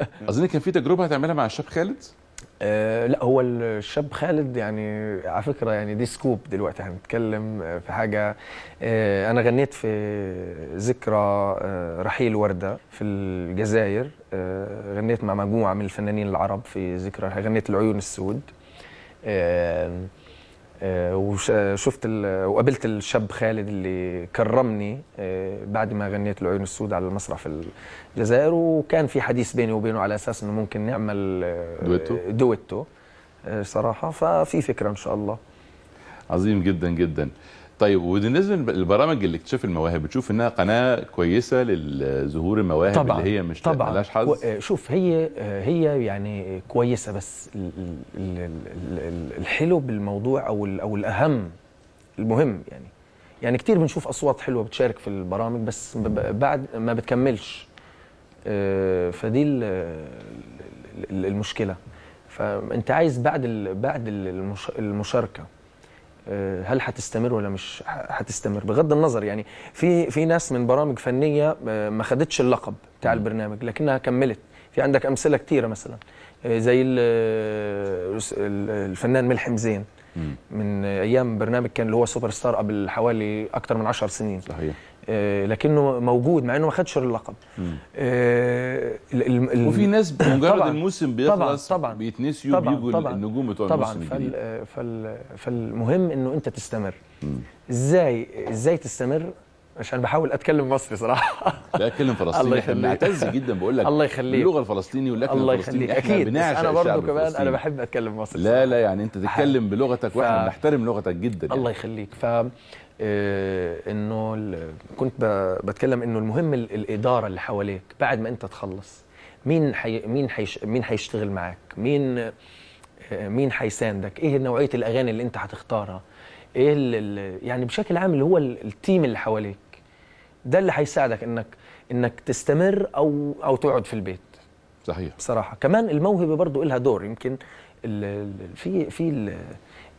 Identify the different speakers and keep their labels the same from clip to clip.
Speaker 1: اظن كان في تجربه هتعملها مع الشاب خالد آه، لا هو الشاب خالد يعني على فكره يعني دي سكوب دلوقتي هنتكلم في حاجه آه، انا غنيت في ذكرى آه، رحيل ورده في الجزائر غنيت مع مجموعه من الفنانين العرب في ذكرى غنيت العيون السود آه، وشفت آه، وقابلت الشاب خالد اللي كرمني آه، بعد ما غنيت العيون السود على المسرح في الجزائر وكان في حديث بيني وبينه على اساس انه ممكن نعمل دويتو دويتو صراحه ففي فكره ان شاء الله
Speaker 2: عظيم جدا جدا طيب وبالنسبه للبرامج اللي اكتشف المواهب بتشوف انها قناه كويسه لظهور المواهب طبعًا اللي هي مش طبعا ملهاش حظ
Speaker 1: شوف هي هي يعني كويسه بس الحلو بالموضوع او او الاهم المهم يعني يعني كتير بنشوف اصوات حلوه بتشارك في البرامج بس بعد ما بتكملش آه، فدي المشكله فانت عايز بعد بعد المشاركه آه، هل هتستمر ولا مش هتستمر بغض النظر يعني في في ناس من برامج فنيه آه، ما خدتش اللقب بتاع البرنامج لكنها كملت في عندك امثله كتيره مثلا آه، زي آه، الفنان ملحم زين من ايام برنامج كان اللي هو سوبر ستار قبل حوالي اكتر من 10 سنين صحيح آه، لكنه موجود مع انه ما خدش اللقب آه وفي ناس بمجرد الموسم بيخلص طبعا طبعا بيتنسيوا طبعا بيجوا طبعا النجوم بتوع طبعا الموسم فال فال فالمهم انه انت تستمر ازاي ازاي تستمر عشان بحاول اتكلم مصري صراحه لا اتكلم فلسطيني احنا بنعتز جدا بقول لك الله يخليك اللغه الفلسطيني
Speaker 2: والاكل الله الفلسطيني احنا اكيد بس انا برضه كمان انا بحب اتكلم مصري لا لا يعني انت تتكلم بلغتك
Speaker 1: واحنا بنحترم لغتك جدا يعني. الله يخليك ف آه، انه كنت ب... بتكلم انه المهم الاداره اللي حواليك بعد ما انت تخلص مين حي... مين حيش... مين حيشتغل معاك مين آه، مين حيساندك ايه نوعيه الاغاني اللي انت هتختارها ايه اللي يعني بشكل عام اللي هو التيم اللي حواليك ده اللي هيساعدك انك انك تستمر او او تقعد في البيت صحيح بصراحه كمان الموهبه برضو لها دور يمكن في في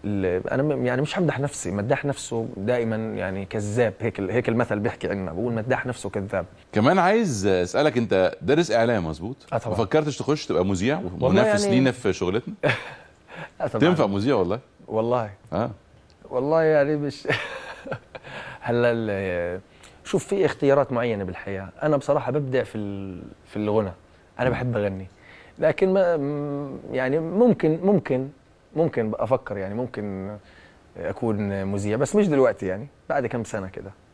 Speaker 1: انا يعني مش همدح نفسي مداح نفسه دائما يعني كذاب هيك هيك المثل بيحكي عنا بقول مداح نفسه كذاب
Speaker 2: كمان عايز اسالك انت دارس اعلام مظبوط اه طبعا ما فكرتش تخش تبقى مذيع ومنافس يعني... لينا في شغلتنا
Speaker 1: آه
Speaker 2: طبعا تنفع مذيع والله
Speaker 1: والله اه والله يعني مش هلا شوف في اختيارات معينه بالحياه انا بصراحه ببدع في في الغنى انا بحب اغني لكن ما يعني ممكن ممكن ممكن افكر يعني ممكن اكون مذيع بس مش دلوقتي يعني بعد كم سنه كده